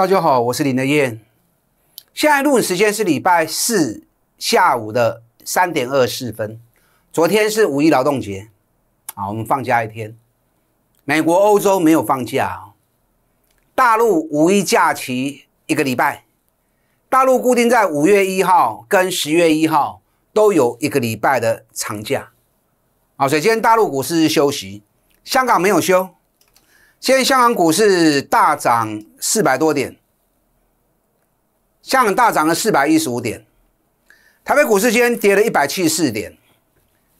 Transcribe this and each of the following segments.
大家好，我是林德燕。现在录影时间是礼拜四下午的三点二十四分。昨天是五一劳动节，啊，我们放假一天。美国、欧洲没有放假，大陆五一假期一个礼拜。大陆固定在五月一号跟十月一号都有一个礼拜的长假，啊，所以今天大陆股市休息，香港没有休。今天香港股市大涨四百多点，香港大涨了四百一十五点，台北股市今天跌了一百七十四点，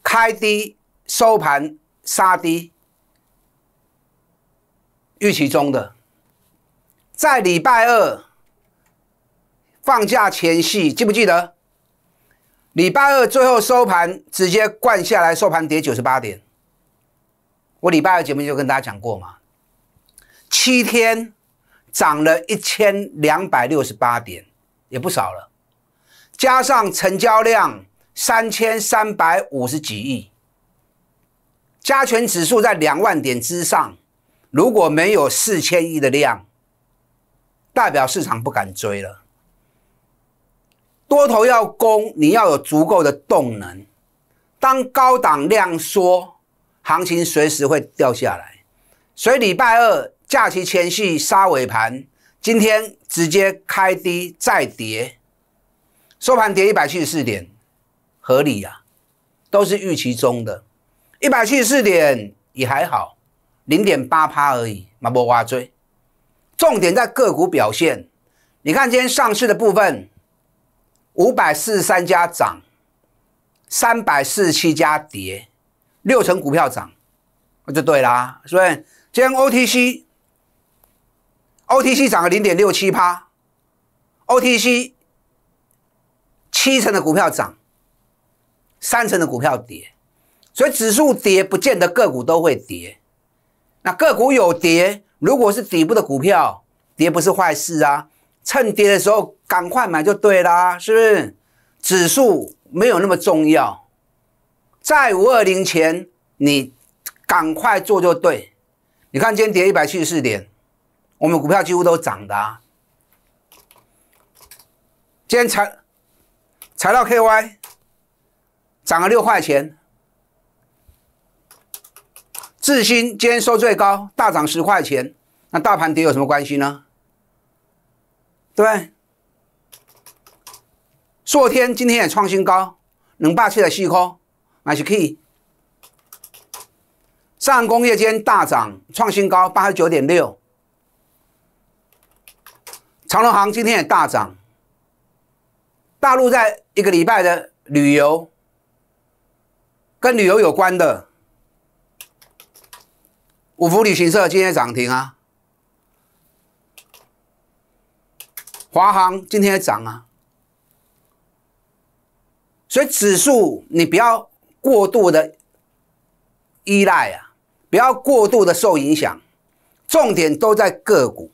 开低收盘杀低，预期中的，在礼拜二放假前夕，记不记得？礼拜二最后收盘直接灌下来，收盘跌九十八点，我礼拜二节目就跟大家讲过嘛。七天涨了一千两百六十八点，也不少了。加上成交量三千三百五十几亿，加权指数在两万点之上。如果没有四千亿的量，代表市场不敢追了。多头要攻，你要有足够的动能。当高档量缩，行情随时会掉下来。所以礼拜二。假期前夕杀尾盘，今天直接开低再跌，收盘跌一百七十四点，合理呀，都是预期中的。一百七十四点也还好，零点八趴而已，嘛不挖追。重点在个股表现，你看今天上市的部分，五百四十三家涨，三百四十七家跌，六成股票涨，那就对啦。所以今天 OTC。OTC 涨了零点六七趴，OTC 七成的股票涨，三成的股票跌，所以指数跌不见得个股都会跌。那个股有跌，如果是底部的股票，跌不是坏事啊。趁跌的时候赶快买就对啦，是不是？指数没有那么重要，在五二零前你赶快做就对。你看今天跌一百七十四点。我们股票几乎都涨的，啊。今天材材料 KY 涨了六块钱，智新今天收最高大涨十块钱，那大盘跌有什么关系呢？对对，硕天今天也创新高，能霸气的吸空那是 key。上工业间大涨创新高八十九点六。长隆航今天也大涨。大陆在一个礼拜的旅游，跟旅游有关的五福旅行社今天涨停啊，华航今天也涨啊。所以指数你不要过度的依赖啊，不要过度的受影响，重点都在个股。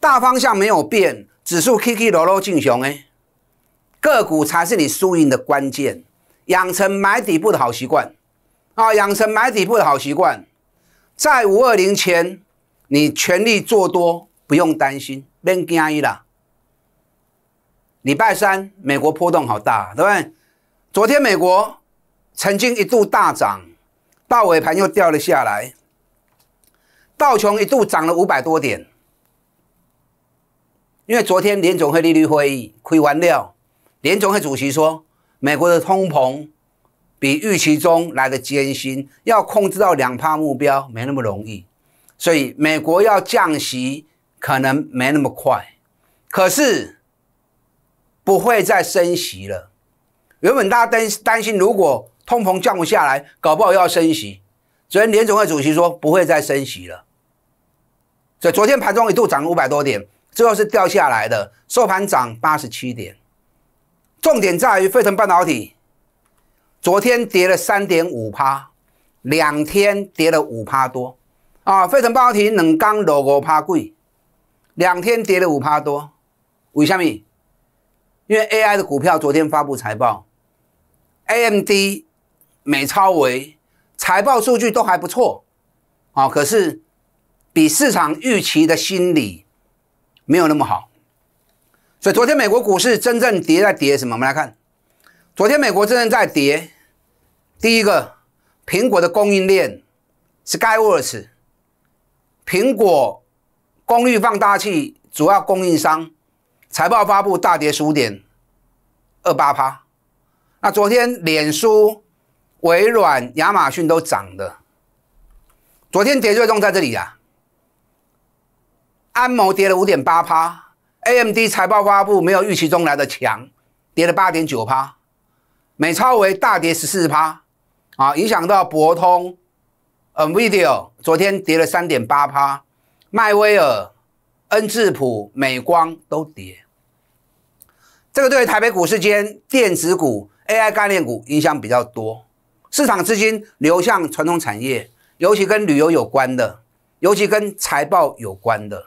大方向没有变，指数 K K 罗罗进熊哎，个股才是你输赢的关键。养成买底部的好习惯啊，养成买底部的好习惯。在五二零前，你全力做多，不用担心变惊一了。礼拜三美国波动好大，对对？昨天美国曾经一度大涨，到尾盘又掉了下来。道琼一度涨了五百多点。因为昨天联总会利率会议，亏完料，联总会主席说，美国的通膨比预期中来的艰辛，要控制到两趴目标没那么容易，所以美国要降息可能没那么快，可是不会再升息了。原本大家担担心如果通膨降不下来，搞不好要升息，所以联总会主席说不会再升息了，所以昨天盘中一度涨了五百多点。最后是掉下来的，收盘涨八十七点。重点在于费城半导体，昨天跌了三点五趴，两天跌了五趴多啊！费城半导体能钢六五趴贵，两天跌了五趴多。为什么？因为 AI 的股票昨天发布财报，AMD、美超维财报数据都还不错啊，可是比市场预期的心理。没有那么好，所以昨天美国股市真正跌在跌什么？我们来看，昨天美国真正在跌。第一个，苹果的供应链，Skyworks，苹果功率放大器主要供应商，财报发布大跌十五点二八趴。那昨天脸书、微软、亚马逊都涨的，昨天跌最重在这里呀。安谋跌了五点八趴 a m d 财报发布没有预期中来的强，跌了八点九趴，美超为大跌十四趴，啊，影响到博通、n v i d o 昨天跌了三点八趴，迈威尔、恩智浦、美光都跌。这个对台北股市间电子股、AI 概念股影响比较多，市场资金流向传统产业，尤其跟旅游有关的，尤其跟财报有关的。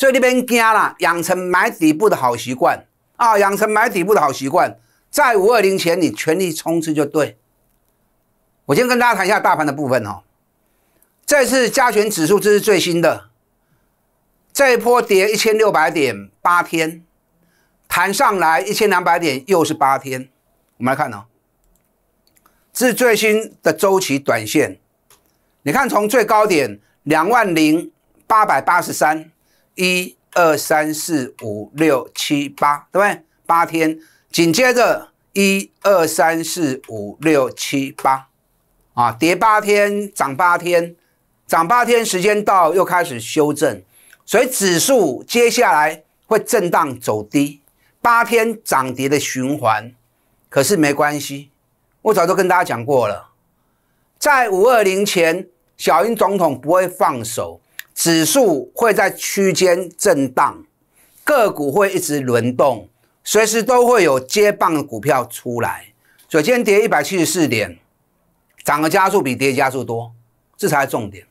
所以你别惊了，养成买底部的好习惯啊！养成买底部的好习惯，在五二零前你全力冲刺就对。我先跟大家谈一下大盘的部分哦。这次加权指数这是最新的，一波跌一千六百点八天，弹上来一千两百点又是八天。我们来看呢，这是最新的周期短线，你看从最高点两万零八百八十三。一二三四五六七八，对不对？八天，紧接着一二三四五六七八，啊，跌八天，涨八天，涨八天，时间到又开始修正，所以指数接下来会震荡走低，八天涨跌的循环，可是没关系，我早就跟大家讲过了，在五二零前，小英总统不会放手。指数会在区间震荡，个股会一直轮动，随时都会有接棒的股票出来。今天跌一百七十四点，涨的加速比跌加速多，这才是重点。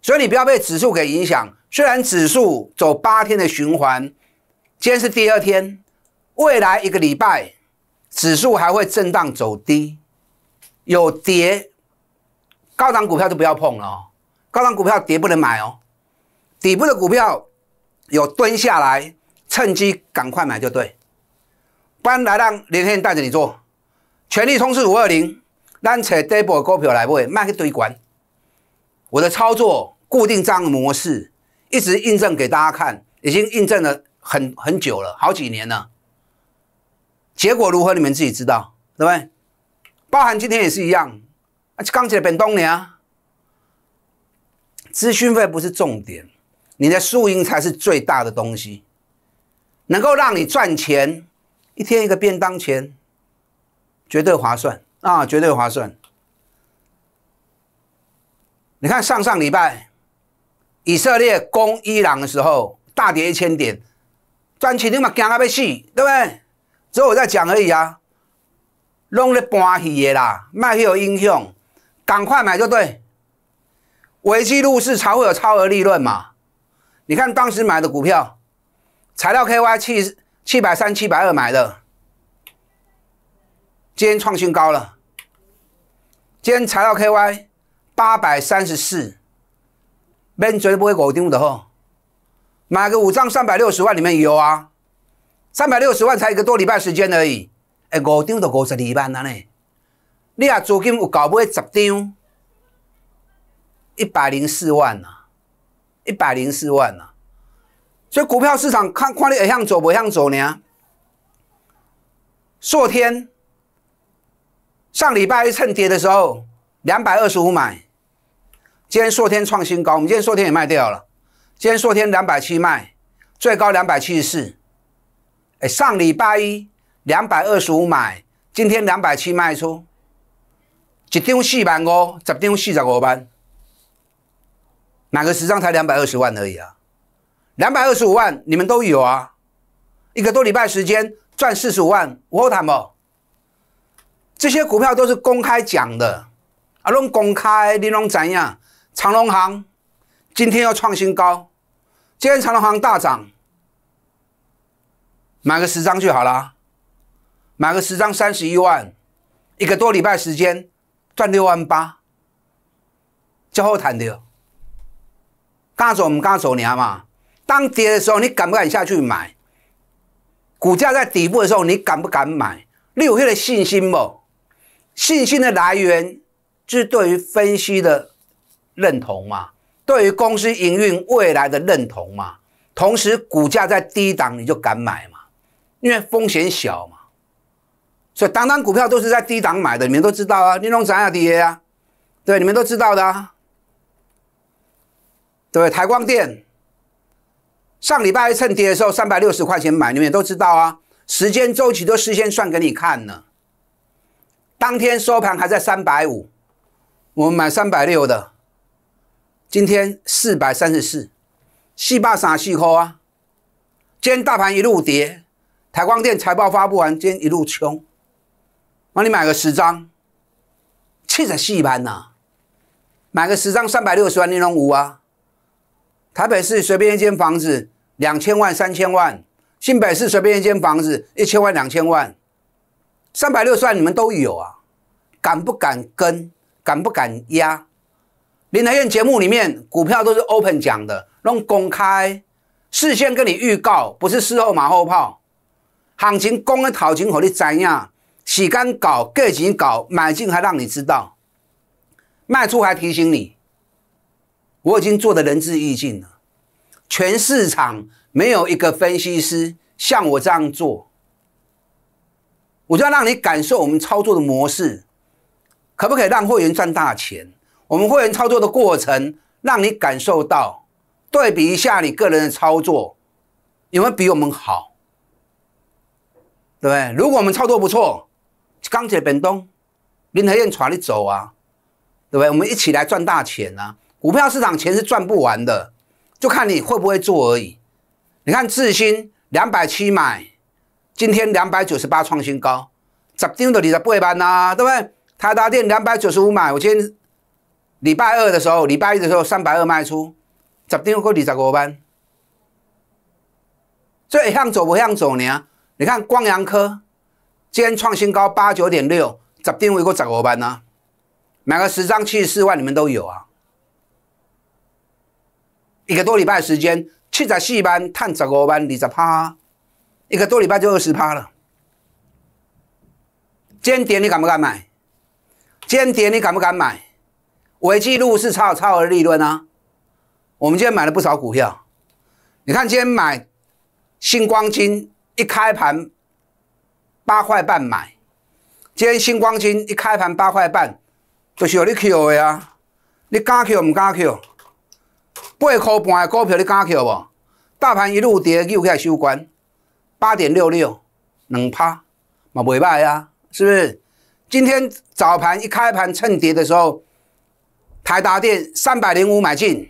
所以你不要被指数给影响。虽然指数走八天的循环，今天是第二天，未来一个礼拜，指数还会震荡走低，有跌，高档股票就不要碰了，高档股票跌不能买哦。底部的股票有蹲下来，趁机赶快买就对，不然来让连线带着你做，全力冲刺五二零，咱扯 d o 的股票来买，卖去堆管。我的操作固定张模式，一直印证给大家看，已经印证了很很久了，好几年了。结果如何，你们自己知道，对不对？包含今天也是一样，啊，刚起来变东尼啊，资讯费不是重点。你的输赢才是最大的东西，能够让你赚钱，一天一个便当钱，绝对划算啊！绝对划算。你看上上礼拜以色列攻伊朗的时候，大跌一千点，赚钱你嘛惊到要死，对不对？只有我在讲而已啊，弄咧搬戏个啦，卖血有英雄，赶快买就对，危机入市才会有超额利润嘛。你看当时买的股票，材料 K Y 七七百三七百二买的，今天创新高了。今天材料 K Y 八百三十四，面嘴不会五张的吼，买个五张三百六十万里面有啊，三百六十万才一个多礼拜时间而已，哎，五张都五十二万了呢。你啊，租金有搞会十张，一百零四万啊。一百零四万啊。所以股票市场看看你耳向走不向走呢？昨天上礼拜一趁跌的时候两百二十五买，今天硕天创新高，我们今天硕天也卖掉了。今天硕天两百七卖，最高两百七十四。哎，上礼拜一两百二十五买，今天两百七卖出，一张四万五，十张四十五万。买个十张才两百二十万而已啊，两百二十五万你们都有啊，一个多礼拜时间赚四十五万，我后谈不？这些股票都是公开讲的，啊，论公开，你论怎样，长隆行今天要创新高，今天长隆行大涨，买个十张就好啦，买个十张三十一万，一个多礼拜时间赚六万八，叫后谈的刚走，我们刚走，你看嘛，当跌的时候，你敢不敢下去买？股价在底部的时候，你敢不敢买？你有这个信心不？信心的来源就是对于分析的认同嘛，对于公司营运未来的认同嘛。同时，股价在低档，你就敢买嘛，因为风险小嘛。所以，当当股票都是在低档买的，你们都知道啊。你弄啥呀，跌啊？对，你们都知道的。对台光电，上礼拜趁跌的时候，三百六十块钱买，你们都知道啊。时间周期都事先算给你看了，当天收盘还在三百五，我们买三百六的，今天四百三十四，细把傻细抠啊。今天大盘一路跌，台光电财报发布完，今天一路冲，那你买个十张，气死四盘呐，买个十张三百六十万你零无啊。台北市随便一间房子两千万、三千万；新北市随便一间房子一千万、两千万、三百六十万，你们都有啊？敢不敢跟？敢不敢压？林台燕节目里面股票都是 open 讲的，弄公开，事先跟你预告，不是事后马后炮。行情公的讨情好你怎样，洗干搞，干净搞，买进还让你知道，卖出还提醒你。我已经做的仁至义尽了，全市场没有一个分析师像我这样做。我就要让你感受我们操作的模式，可不可以让会员赚大钱？我们会员操作的过程，让你感受到，对比一下你个人的操作，有没有比我们好？对不对？如果我们操作不错，钢铁本动，林合燕带你走啊，对不对？我们一起来赚大钱啊！股票市场钱是赚不完的，就看你会不会做而已。你看，智新两百七买，今天两百九十八创新高，十点都跌了不一般啊，对不对？台达电两百九十五买，我今天礼拜二的时候，礼拜一的时候三百二卖出，十点过跌十五个班。所以向左不向左呢？你看光阳科今天创新高八九点六，十点会过十个班呢？买个十张七十四万，你们都有啊？一个多礼拜时间，七十四班，探十五班，二十趴，一个多礼拜就二十趴了。间谍你敢不敢买？间谍你敢不敢买？违纪录是超超额利润啊！我们今天买了不少股票，你看今天买星光金一开盘八块半买，今天星光金一开盘八块半，就是有你扣的啊，你敢扣唔敢扣？八块半的股票你敢扣无？大盘一路跌，又开始收官，八点六六，两趴，嘛未歹啊，是不是？今天早盘一开盘趁跌的时候，台达电三百零五买进，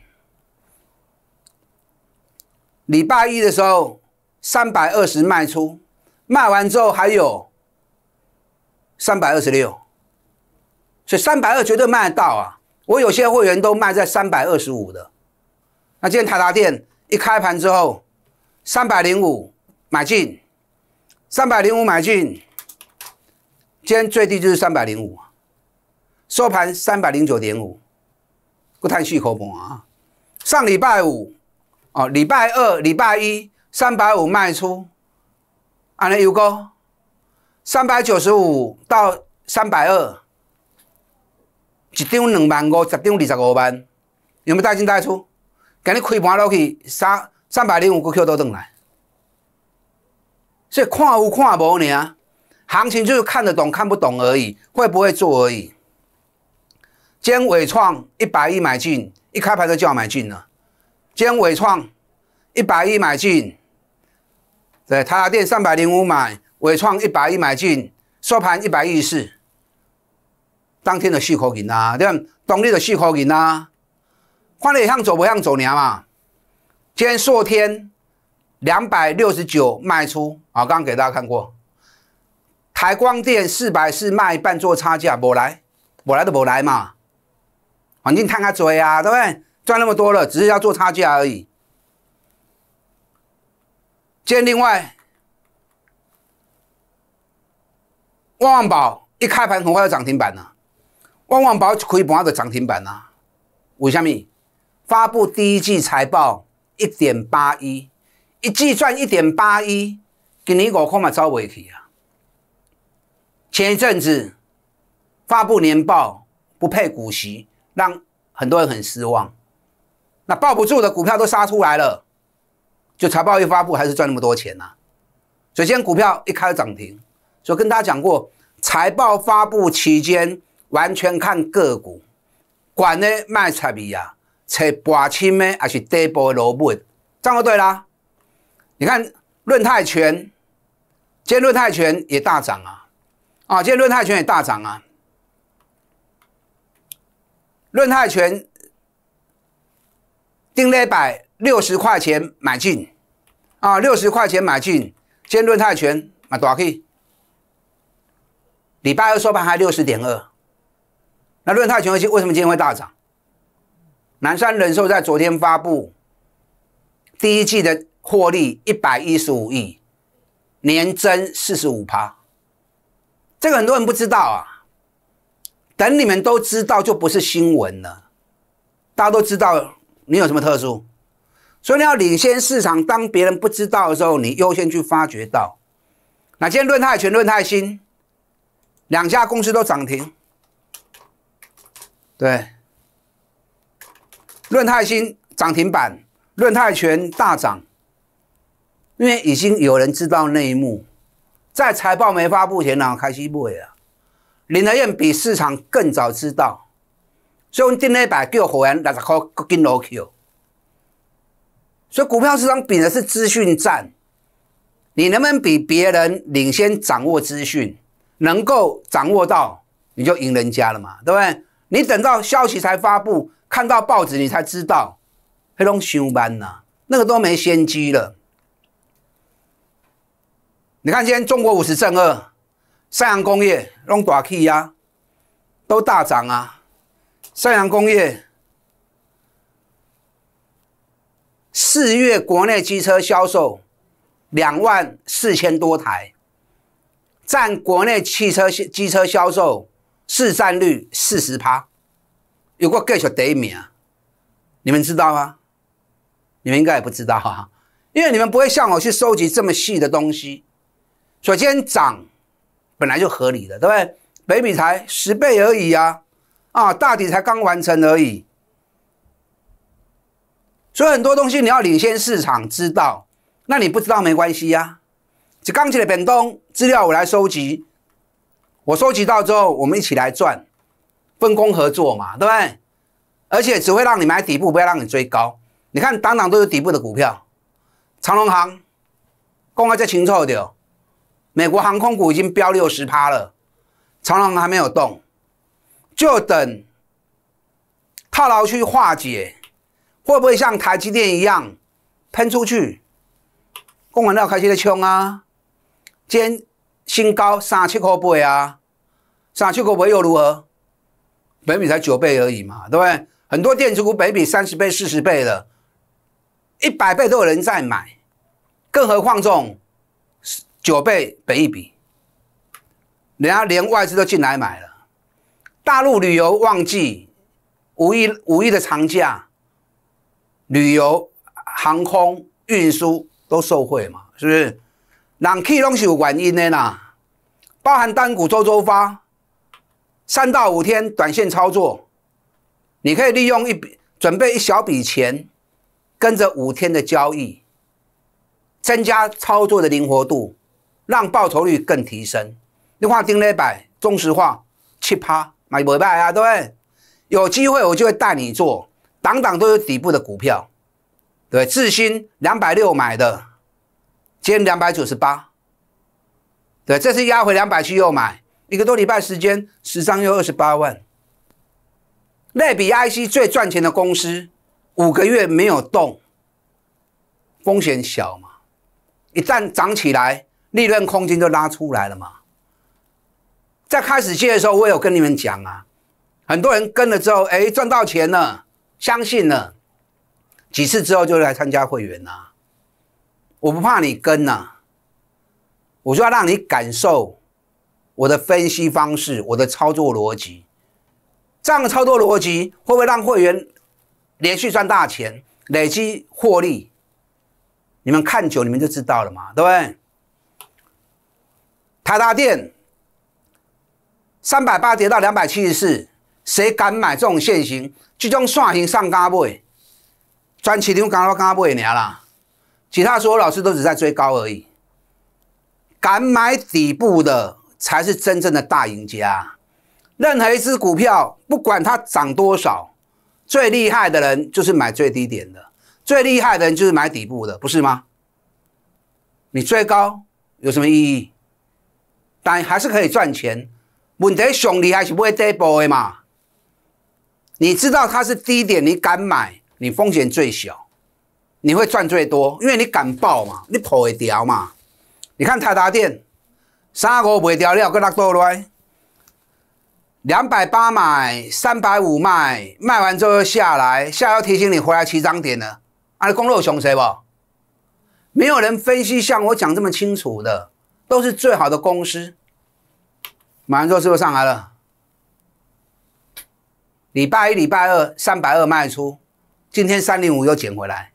礼拜一的时候三百二十卖出，卖完之后还有三百二十六，所以三百二绝对卖得到啊！我有些会员都卖在三百二十五的。那今天台达电一开盘之后，三百零五买进，三百零五买进，今天最低就是三百零五，收盘三百零九点五，不叹气口不啊？上礼拜五，哦，礼拜二、礼拜一，三百五卖出，啊，那有个三百九十五到三百二，一张两万五，十张二十五万，有没带进带出？今日开盘落去三三百零五个 Q 都转来，所以看有看无尔，行情就是看得懂看不懂而已，会不会做而已。坚伟创一百亿买进，一开盘就叫买进了。坚伟创一百亿买进，对，台达电三百零五买，伟创一百亿买进，收盘一百亿是，当天就四颗银啊，对，当日就四颗银啊。换了也像走，不像走年嘛。今天硕天两百六十九卖出啊，刚刚给大家看过。台光电四百四卖半做差价，不来，不来就不来嘛。环境探看嘴啊，对不对？赚那么多了，只是要做差价而已。今天另外，旺旺宝一开盘很快就涨停板了，旺旺宝开盘就涨停板了，为什么？发布第一季财报一点八一，一季赚一点八一，今年我块嘛走唔去啊！前一阵子发布年报不配股息，让很多人很失望。那抱不住的股票都杀出来了，就财报一发布还是赚那么多钱呐？所以现股票一开涨停，所以跟大家讲过，财报发布期间完全看个股，管呢卖差比啊！切半青的，还是底部的罗本，样就对啦。你看，论泰拳，今天论泰拳也大涨啊！啊，今天论泰拳也大涨啊。论泰拳，定了一百六十块钱买进啊，六十块钱买进。今天论泰拳买大去，礼拜二收盘还六十点二。那论泰拳为什么今天会大涨？南山人寿在昨天发布第一季的获利一百一十五亿，年增四十五趴。这个很多人不知道啊，等你们都知道就不是新闻了。大家都知道你有什么特殊，所以你要领先市场。当别人不知道的时候，你优先去发掘到。那今天论泰全、论泰新，两家公司都涨停，对。润泰新涨停板，润泰全大涨，因为已经有人知道内幕，在财报没发布前呢，开始买了。林德燕比市场更早知道，所以今天把旧火员六十块给进落去。所以股票市场比的是资讯战，你能不能比别人领先掌握资讯，能够掌握到，你就赢人家了嘛，对不对？你等到消息才发布。看到报纸，你才知道，他拢上班呐，那个都没先机了。你看，今天中国五十正二，三洋工业弄大气呀，都大涨啊。三洋工业四月国内机车销售两万四千多台，占国内汽车机车销售市占率四十趴。有过多少厘米啊？你们知道吗？你们应该也不知道啊，因为你们不会像我去收集这么细的东西。首先涨本来就合理的，对不对？北米才十倍而已啊，啊，大底才刚完成而已。所以很多东西你要领先市场知道，那你不知道没关系呀。这刚起的本东资料我来收集，我收集到之后，我们一起来赚。分工合作嘛，对不对？而且只会让你买底部，不要让你追高。你看，当当都有底部的股票，长隆行，公开在清楚的。美国航空股已经飙六十趴了，长隆还没有动，就等套牢去化解。会不会像台积电一样喷出去？公和要开心得凶啊！今新高三七块八啊，三七块八又如何？北米才九倍而已嘛，对不对？很多电子股北比三十倍、四十倍的，一百倍都有人在买，更何况这种九倍北一比，人家连外资都进来买了。大陆旅游旺季，五一五一的长假，旅游、航空、运输都受惠嘛，是不是？人气拢是有原因的啦，包含单股周周发。三到五天短线操作，你可以利用一笔准备一小笔钱，跟着五天的交易，增加操作的灵活度，让报酬率更提升。你话丁力百、中石化七趴买不买啊，对不对？有机会我就会带你做，档档都有底部的股票，对，智新两百六买的，今两百九十八，对，这次压回两百去又买。一个多礼拜时间，十张又二十八万，类比 IC 最赚钱的公司，五个月没有动，风险小嘛，一旦涨起来，利润空间就拉出来了嘛。在开始借的时候，我有跟你们讲啊，很多人跟了之后，哎，赚到钱了，相信了，几次之后就来参加会员啦。我不怕你跟呐，我就要让你感受。我的分析方式，我的操作逻辑，这样的操作逻辑会不会让会员连续赚大钱、累积获利？你们看久，你们就知道了嘛，对不对？台大店三百八跌到两百七十四，谁敢买这种现行？这种线型上敢买，专期场敢我敢买，娘啦！其他所有老师都只在追高而已，敢买底部的。才是真正的大赢家。任何一只股票，不管它涨多少，最厉害的人就是买最低点的，最厉害的人就是买底部的，不是吗？你追高有什么意义？但还是可以赚钱。问题熊厉还是买底部的嘛？你知道它是低点，你敢买，你风险最小，你会赚最多，因为你敢爆嘛，你跑一掉嘛。你看泰达电。三五卖掉了，搁落倒来，两百八买，三百五卖，卖完之后又下来，下要提醒你回来起涨点了。啊，你公路熊谁不？没有人分析像我讲这么清楚的，都是最好的公司。马上做是不是上来了？礼拜一、礼拜二三百二卖出，今天三零五又捡回来，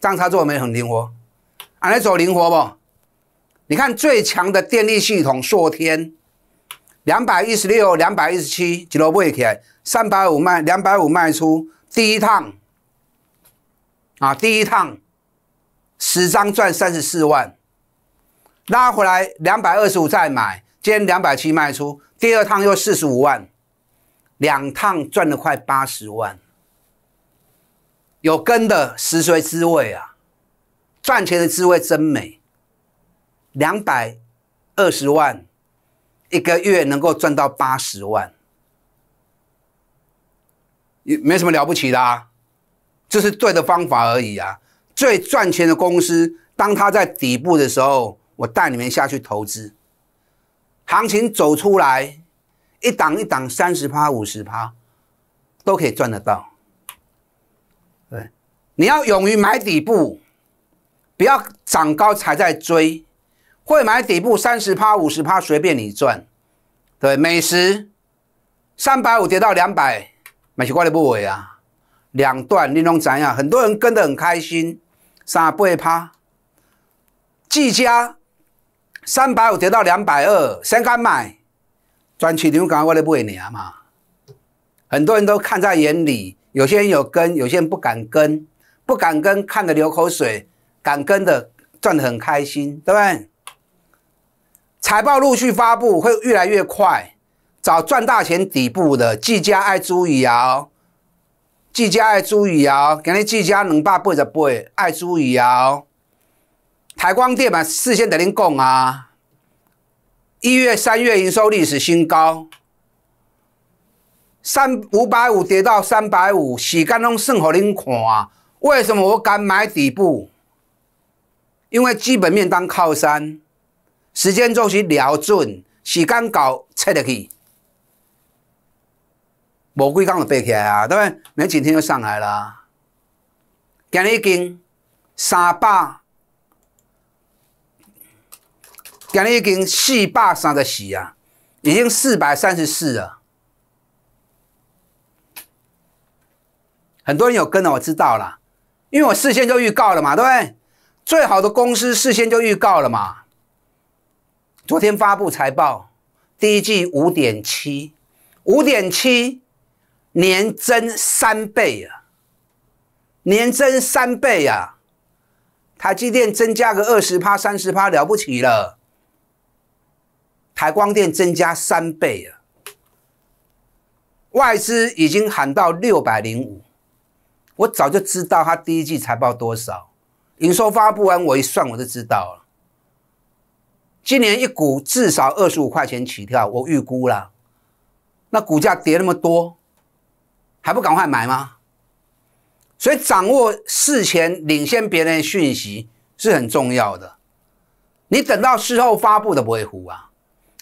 张他做没很灵活，啊，你走灵活不？你看最强的电力系统硕天，两百一十六、两百一十七几多倍钱？三百五卖，两百五卖出第一趟，啊，第一趟十张赚三十四万，拉回来两百二十五再买，今天两百七卖出，第二趟又四十五万，两趟赚了快八十万，有根的石髓滋味啊，赚钱的滋味真美。两百二十万一个月能够赚到八十万，没没什么了不起的，这是对的方法而已啊。最赚钱的公司，当它在底部的时候，我带你们下去投资，行情走出来，一档一档，三十趴、五十趴，都可以赚得到。对，你要勇于买底部，不要长高才在追。会买底部三十趴、五十趴，随便你赚。对，美食三百五跌到两百，买奇怪的部位啊，两段你用怎样？很多人跟得很开心，三八趴。技嘉三百五跌到两百二，谁敢买？赚取你们敢买怪的部位你啊嘛？很多人都看在眼里，有些人有跟，有些人不敢跟，不敢跟看的流口水，敢跟的赚得很开心，对不对？财报陆续发布，会越来越快。找赚大钱底部的，季嘉爱朱宇瑶，季嘉爱朱宇瑶，今日季嘉两百八十八，爱朱宇瑶，台光电嘛，事先得恁讲啊。一月、三月营收历史新高，三五百五跌到三百五，时间拢算给恁看啊。为什么我敢买底部？因为基本面当靠山。时间就是了准，时间搞切得去，无几工就飞起来啊，对不对？没几天就上来啦。今日已经三百，今日已经四百三十四啊，已经四百三十四了。很多人有跟的，我知道了，因为我事先就预告了嘛，对不对？最好的公司事先就预告了嘛。昨天发布财报，第一季五点七，五点七年增三倍啊，年增三倍啊，台积电增加个二十趴、三十趴了不起了，台光电增加三倍啊，外资已经喊到六百零五，我早就知道他第一季财报多少，营收发布完我一算我就知道了。今年一股至少二十五块钱起跳，我预估了。那股价跌那么多，还不赶快买吗？所以掌握事前领先别人的讯息是很重要的。你等到事后发布的不会糊啊。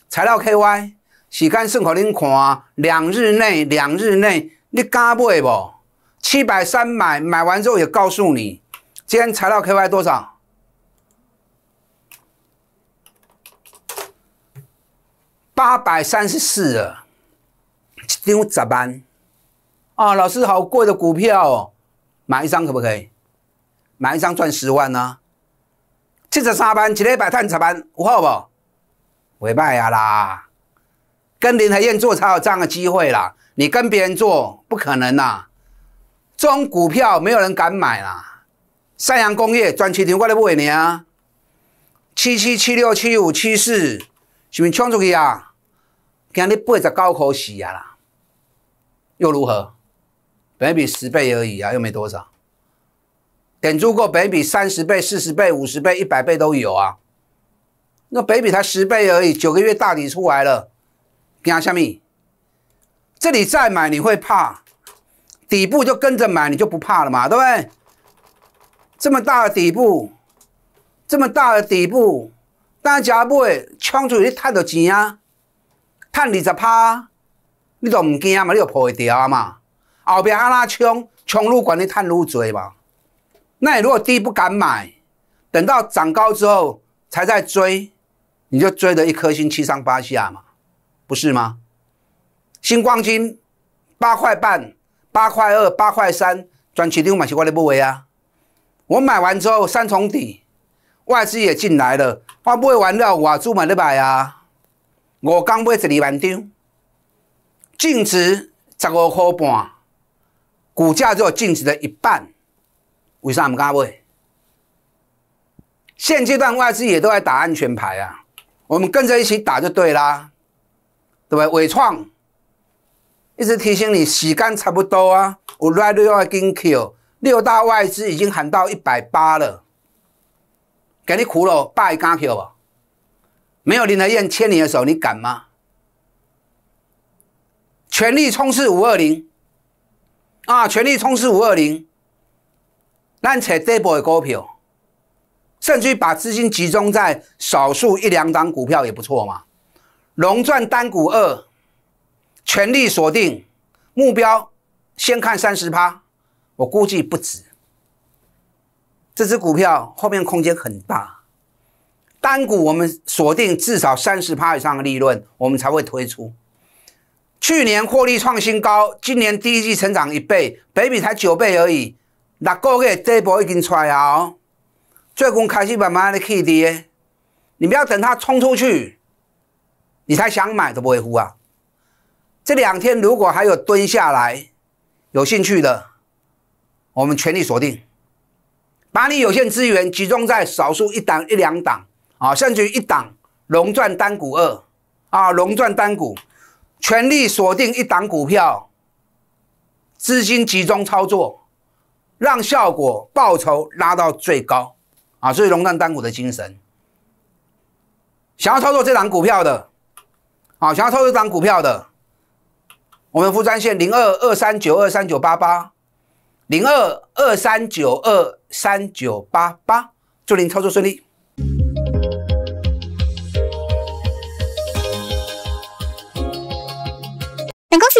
材料 K Y，洗干顺口令看，两日内两日内，你敢买不？七百三买，买完之后也告诉你，今天材料 K Y 多少？八百三十四啊，七十万啊？老师，好贵的股票，哦，买一张可不可以？买一张赚十万呢？七十三班一礼拜赚十万，有好不？未歹啊啦，跟林和燕做才有这样的机会啦。你跟别人做不可能啦，这种股票没有人敢买啦。三洋工业、赚奇庭，我来卖你啊，七七七六七五七四，是是冲出去啊？今日八只高考市啊，又如何？百比十倍而已啊，又没多少。但如果百比三十倍、四十倍、五十倍、一百倍都有啊，那北比才十倍而已，九个月大底出来了。听下面，这里再买你会怕？底部就跟着买，你就不怕了嘛，对不对？这么大的底部，这么大的底部，大家不会冲出去太多钱啊？看二十趴，你都唔惊嘛？你又抱会掉嘛？后边安拉冲，冲愈管你赚愈多嘛？那你如果低不敢买，等到涨高之后才在追，你就追得一颗星七上八下嘛，不是吗？星光金八块半、八块二、八块三，赚七六买七我的不为啊？我买完之后三重底，外资也进来了，我会完了我做满的买啊。五刚买十二万张，净值十五块半，股价就净值的一半，为啥唔敢买？现阶段外资也都在打安全牌啊，我们跟着一起打就对啦，对对？伟创一直提醒你，时间差不多啊，我 ready to i e 六大外资已经喊到一百八了，给你哭了，败干去吧。没有林德燕牵你的手，你敢吗？全力冲刺五二零啊！全力冲刺五二零，那且 d 波 u 的股票，甚至把资金集中在少数一两档股票也不错嘛。龙钻单股二，全力锁定目标，先看三十趴，我估计不止。这只股票后面空间很大。单股我们锁定至少三十趴以上的利润，我们才会推出。去年获利创新高，今年第一季成长一倍，北比才九倍而已。六个月底波已经出来了，最近开始慢慢的去跌。你不要等它冲出去，你才想买都不会乎啊！这两天如果还有蹲下来有兴趣的，我们全力锁定，把你有限资源集中在少数一档一两档。啊，甚至于一档龙钻单股二，啊，龙钻单股，全力锁定一档股票，资金集中操作，让效果报酬拉到最高，啊，所以龙钻单股的精神。想要操作这档股票的，啊，想要操作这档股票的，我们副专线零二二三九二三九八八，零二二三九二三九八八，祝您操作顺利。